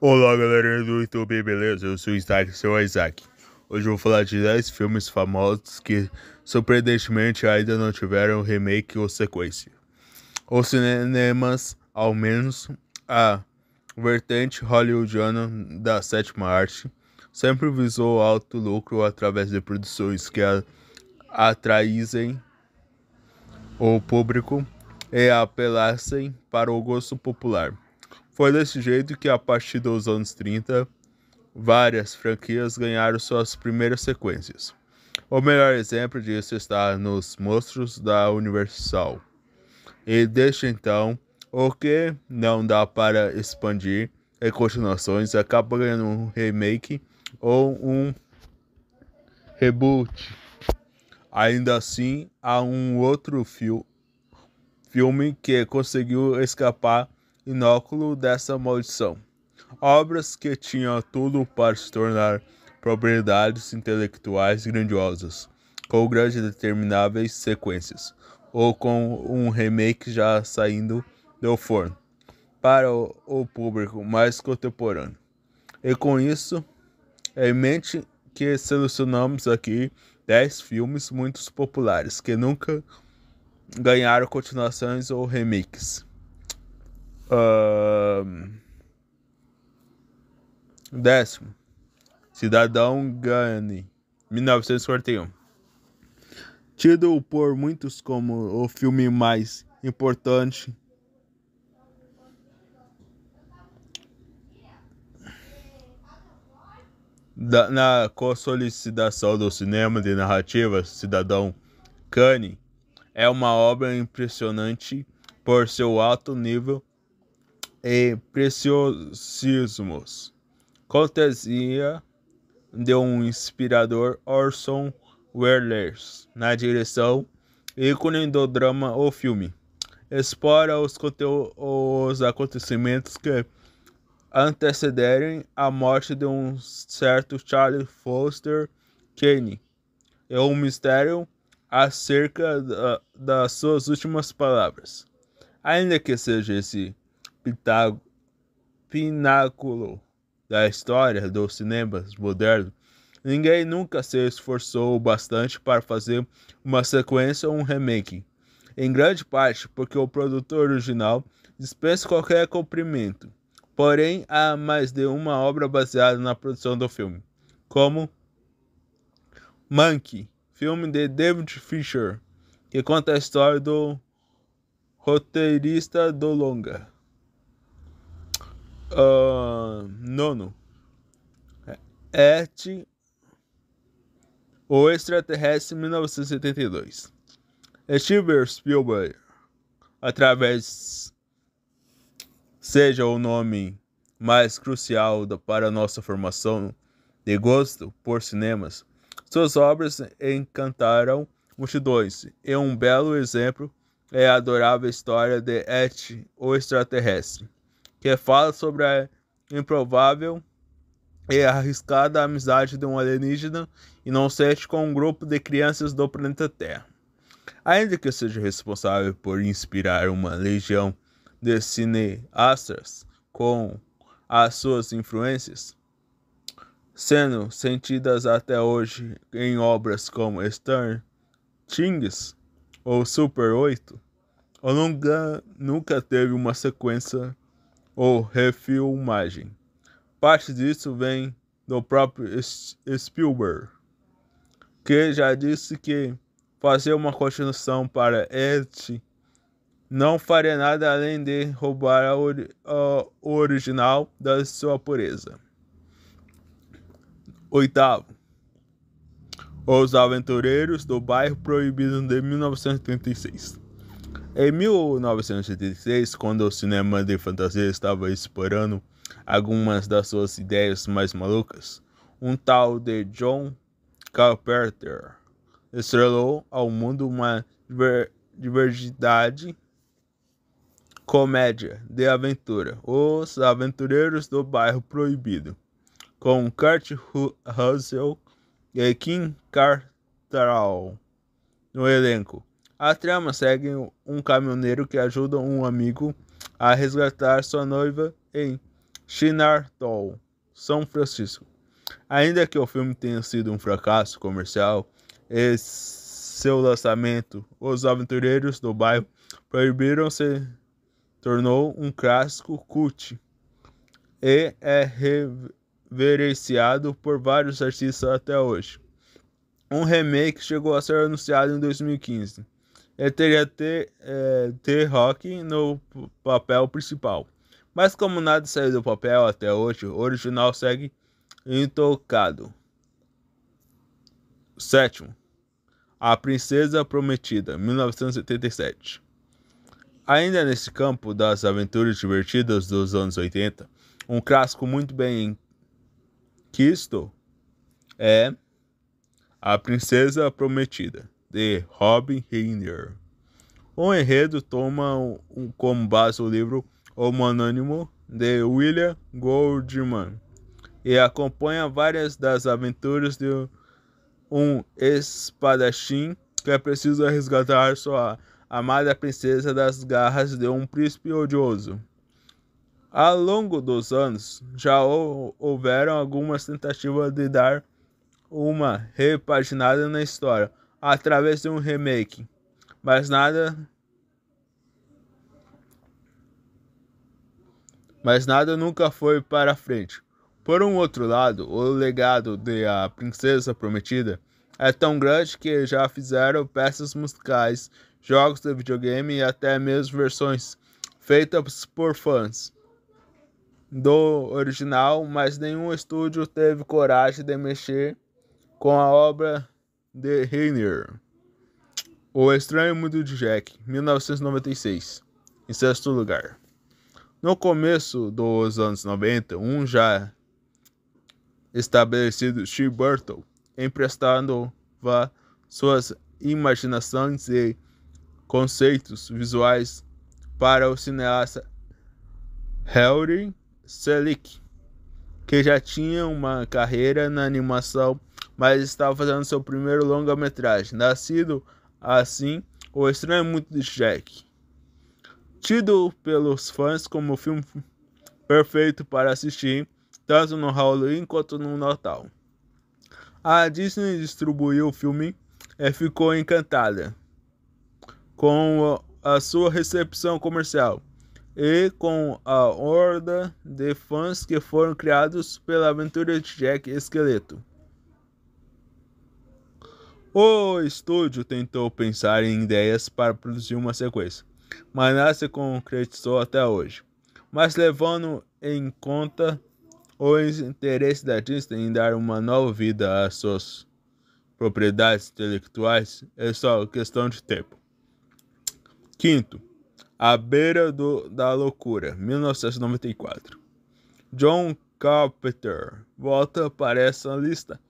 Olá galera do YouTube, beleza? Eu sou o Isaac, seu Isaac. Hoje eu vou falar de 10 filmes famosos que surpreendentemente ainda não tiveram remake ou sequência. Os cinemas, ao menos a vertente hollywoodiana da sétima arte, sempre visou alto lucro através de produções que atraíssem o público e apelassem para o gosto popular. Foi desse jeito que, a partir dos anos 30, várias franquias ganharam suas primeiras sequências. O melhor exemplo disso está nos monstros da Universal. E desde então, o que não dá para expandir em continuações acaba ganhando um remake ou um reboot. Ainda assim, há um outro filme que conseguiu escapar inóculo dessa maldição. Obras que tinham tudo para se tornar propriedades intelectuais grandiosas, com grandes determináveis sequências, ou com um remake já saindo do forno, para o, público mais contemporâneo. E com isso, é em mente que selecionamos aqui 10 filmes muito populares que nunca ganharam continuações ou remakes décimo. Cidadão Gane, 1941. Tido por muitos como o filme mais importante da, na consolidação do cinema de narrativa, Cidadão Kane é uma obra impressionante por seu alto nível e preciosismos. Cortesia de um inspirador Orson Welles na direção, ícone do drama ou Filme. Explora os, os acontecimentos que antecederem a morte de um certo Charlie Foster Kane é um mistério acerca da, das suas últimas palavras. Ainda que seja esse pináculo da história dos cinemas modernos, ninguém nunca se esforçou bastante para fazer uma sequência ou um remake. Em grande parte porque o produtor original dispensa qualquer cumprimento. Porém, há mais de uma obra baseada na produção do filme, como Monkey, filme de David Fisher, que conta a história do roteirista do longa. Uh, nono. É, Et o Extraterrestre 1972. É Steven Spielberg, através seja o nome mais crucial para para nossa formação de gosto por cinemas, suas obras encantaram multidões e um belo exemplo é a adorável história de Et, o Extraterrestre que fala sobre a improvável e arriscada amizade de um alienígena inocente com um grupo de crianças do planeta Terra. Ainda que seja responsável por inspirar uma legião de cineastas com as suas influências, sendo sentidas até hoje em obras como Stern, Things ou Super 8, o Lunga nunca teve uma sequência ou refilmagem. Parte disso vem do próprio Spielberg, que já disse que fazer uma construção para Ed não faria nada além de roubar a, ori a original da sua pureza. Oitavo. Os Aventureiros do Bairro Proibido de 1936. Em 1986, quando o cinema de fantasia estava explorando algumas das suas ideias mais malucas, um tal de John Carpenter estrelou ao mundo uma diver diversidade comédia de aventura, Os Aventureiros do Bairro Proibido, com Kurt Russell e Kim Cattrall no elenco. A trama segue um caminhoneiro que ajuda um amigo a resgatar sua noiva em Chinatown, São Francisco. Ainda que o filme tenha sido um fracasso comercial, seu lançamento, Os Aventureiros do Bairro Proibiram se tornou um clássico cult e é reverenciado por vários artistas até hoje. Um remake chegou a ser anunciado em 2015 ele é, teria t é, Rock no papel principal. Mas como nada saiu do papel até hoje, o original segue intocado. Sétimo, A Princesa Prometida, 1977. Ainda nesse campo das aventuras divertidas dos anos 80, um clássico muito bem quisto é A Princesa Prometida de Robin Reiner. O enredo toma um, como base o livro homônimo de William Goldman e acompanha várias das aventuras de um espadachim que é preciso resgatar sua amada princesa das garras de um príncipe odioso. Ao longo dos anos, já houveram algumas tentativas de dar uma repaginada na história, através de um remake. Mas nada. Mas nada nunca foi para frente. Por um outro lado, o legado de A Princesa Prometida é tão grande que já fizeram peças musicais, jogos de videogame e até mesmo versões feitas por fãs do original, mas nenhum estúdio teve coragem de mexer com a obra de Rainier. O Estranho Mundo de Jack, 1996, em sexto lugar. No começo dos anos 90, um já estabelecido Steve Burton emprestava suas imaginações e conceitos visuais para o cineasta Harry Selick, que já tinha uma carreira na animação mas estava fazendo seu primeiro longa-metragem, nascido assim O Estranho é Mundo de Jack. Tido pelos fãs como o filme perfeito para assistir, tanto no Halloween quanto no Natal. A Disney distribuiu o filme e ficou encantada com a sua recepção comercial e com a horda de fãs que foram criados pela aventura de Jack Esqueleto. O estúdio tentou pensar em ideias para produzir uma sequência, mas nada se concretizou até hoje. Mas levando em conta o interesse da Disney em dar uma nova vida às suas propriedades intelectuais, é só questão de tempo. Quinto, A Beira do, da Loucura, 1994. John Carpenter volta para essa lista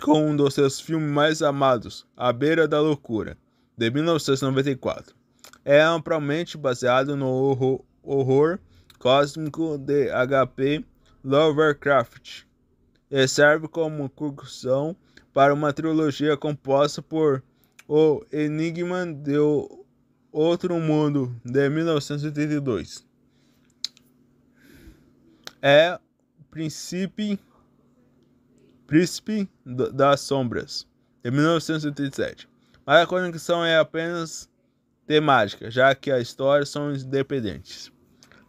com um dos seus filmes mais amados, A Beira da Loucura, de 1994. É amplamente baseado no horror, horror cósmico de HP Lovecraft e serve como conclusão para uma trilogia composta por O Enigma de Outro Mundo, de 1982. É o Príncipe Príncipe das Sombras, de 1987. Mas a conexão é apenas temática, já que as histórias são independentes.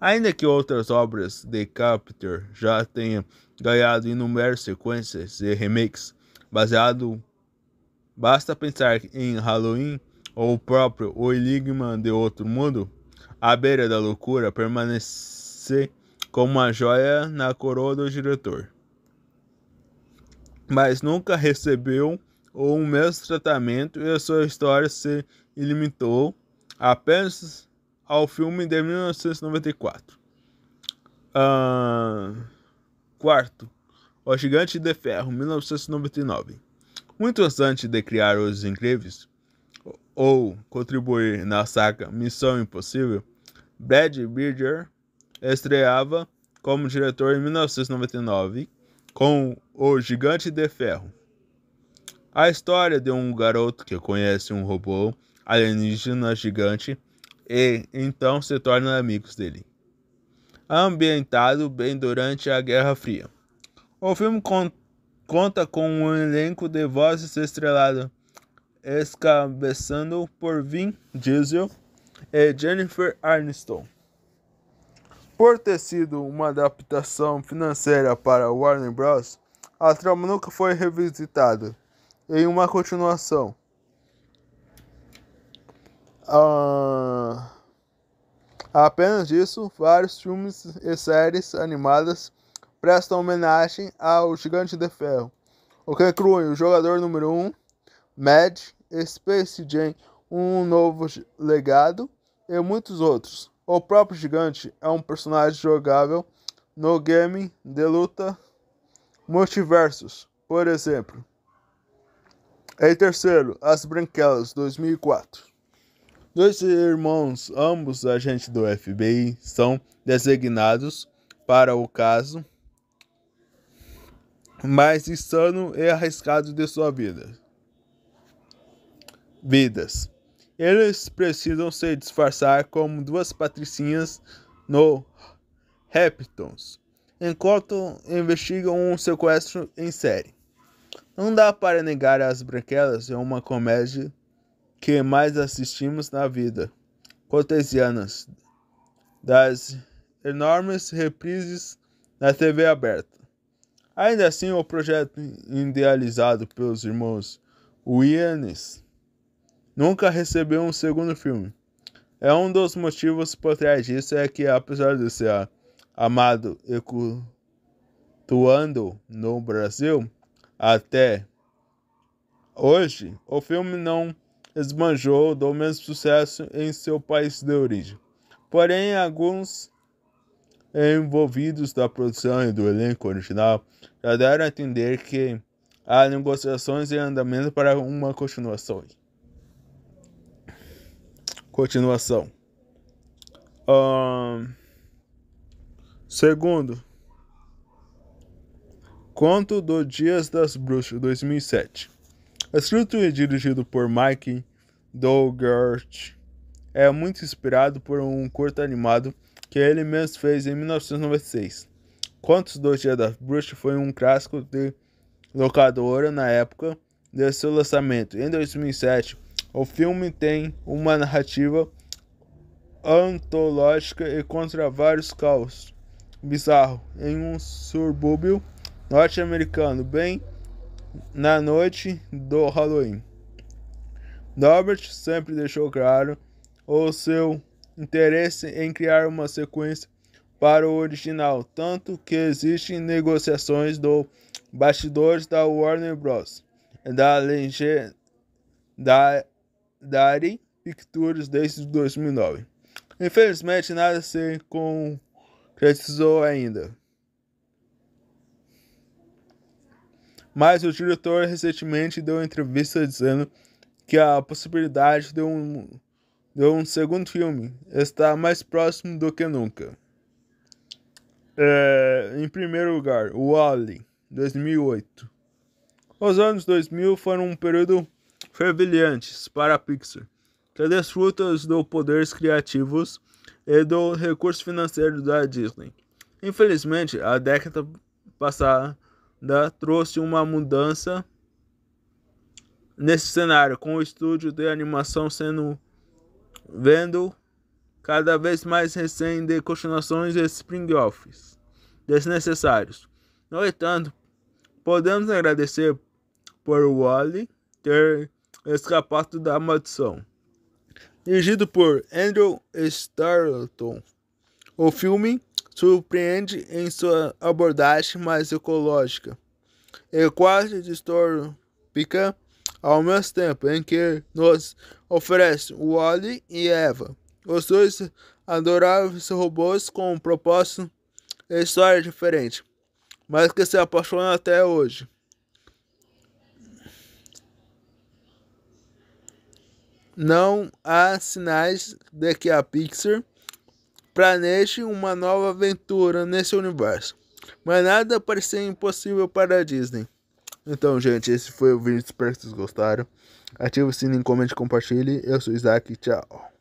Ainda que outras obras de Carpenter já tenham ganhado inúmeras sequências e remakes baseado basta pensar em Halloween ou o próprio O Enigma de Outro Mundo, A Beira da Loucura permanece como uma joia na coroa do diretor mas nunca recebeu ou um mesmo tratamento e a sua história se limitou apenas ao filme de 1994. Ah, quarto, O Gigante de Ferro, 1999. Muito antes de criar Os Incríveis, ou contribuir na saga Missão Impossível, Brad Birger estreava como diretor em 1999 com O Gigante de Ferro. A história de um garoto que conhece um robô alienígena gigante e então se torna amigos dele. Ambientado bem durante a Guerra Fria. O filme con conta com um elenco de vozes estrelado, escabeçando por Vin Diesel e Jennifer Aniston. Por ter sido uma adaptação financeira para Warner Bros., a trama nunca foi revisitada em uma continuação. Ah, apenas disso, vários filmes e séries animadas prestam homenagem ao Gigante de Ferro, o que inclui o Jogador Número 1, um, Mad, Space Jam, Um Novo Legado e muitos outros. O próprio gigante é um personagem jogável no game de luta Multiversos, por exemplo. Em terceiro, As Branquelas, 2004. Dois irmãos, ambos agentes do FBI, são designados para o caso mais insano e arriscado de sua vida. Vidas. Eles precisam se disfarçar como duas patricinhas no Reptons, enquanto investigam um sequestro em série. Não dá para negar as branquelas é uma comédia que mais assistimos na vida cortesianas das enormes reprises na TV aberta. Ainda assim, o projeto idealizado pelos irmãos Wiennes nunca recebeu um segundo filme. É um dos motivos por trás disso é que, apesar de ser amado e cultuando no Brasil até hoje, o filme não esbanjou do mesmo sucesso em seu país de origem. Porém, alguns envolvidos da produção e do elenco original já deram a entender que há negociações em andamento para uma continuação. Continuação. Um, segundo. Conto do Dias das Bruxas, 2007. Escrito e dirigido por Mike Dougherty é muito inspirado por um curto animado que ele mesmo fez em 1996. Contos do Dias das Bruxas foi um clássico de locadora na época de seu lançamento. Em 2007, o filme tem uma narrativa antológica e contra vários caos bizarro em um subúrbio norte-americano, bem na noite do Halloween. Norbert sempre deixou claro o seu interesse em criar uma sequência para o original, tanto que existem negociações do bastidores da Warner Bros. da, lege, da Dari Pictures desde 2009. Infelizmente, nada se concretizou ainda. Mas o diretor recentemente deu entrevista dizendo que a possibilidade de um, de um segundo filme está mais próximo do que nunca. É, em primeiro lugar, Wally, 2008. Os anos 2000 foram um período fervilhantes para a Pixar, que desfruta dos poderes criativos e do recurso financeiro da Disney. Infelizmente, a década passada trouxe uma mudança nesse cenário, com o estúdio de animação sendo vendo cada vez mais recém de continuações e spring-offs desnecessários. No entanto, podemos agradecer por Wally ter Escapato da Maldição. Dirigido por Andrew Starleton, o filme surpreende em sua abordagem mais ecológica e quase distópica ao mesmo tempo em que nos oferece Wally e Eva, os dois adoráveis robôs com um propósito e história diferente, mas que se apaixonam até hoje. não há sinais de que a Pixar planeje uma nova aventura nesse universo. Mas nada parecia impossível para a Disney. Então, gente, esse foi o vídeo. Espero que vocês gostaram. Ative o sininho, comente, compartilhe. Eu sou o Isaac. Tchau.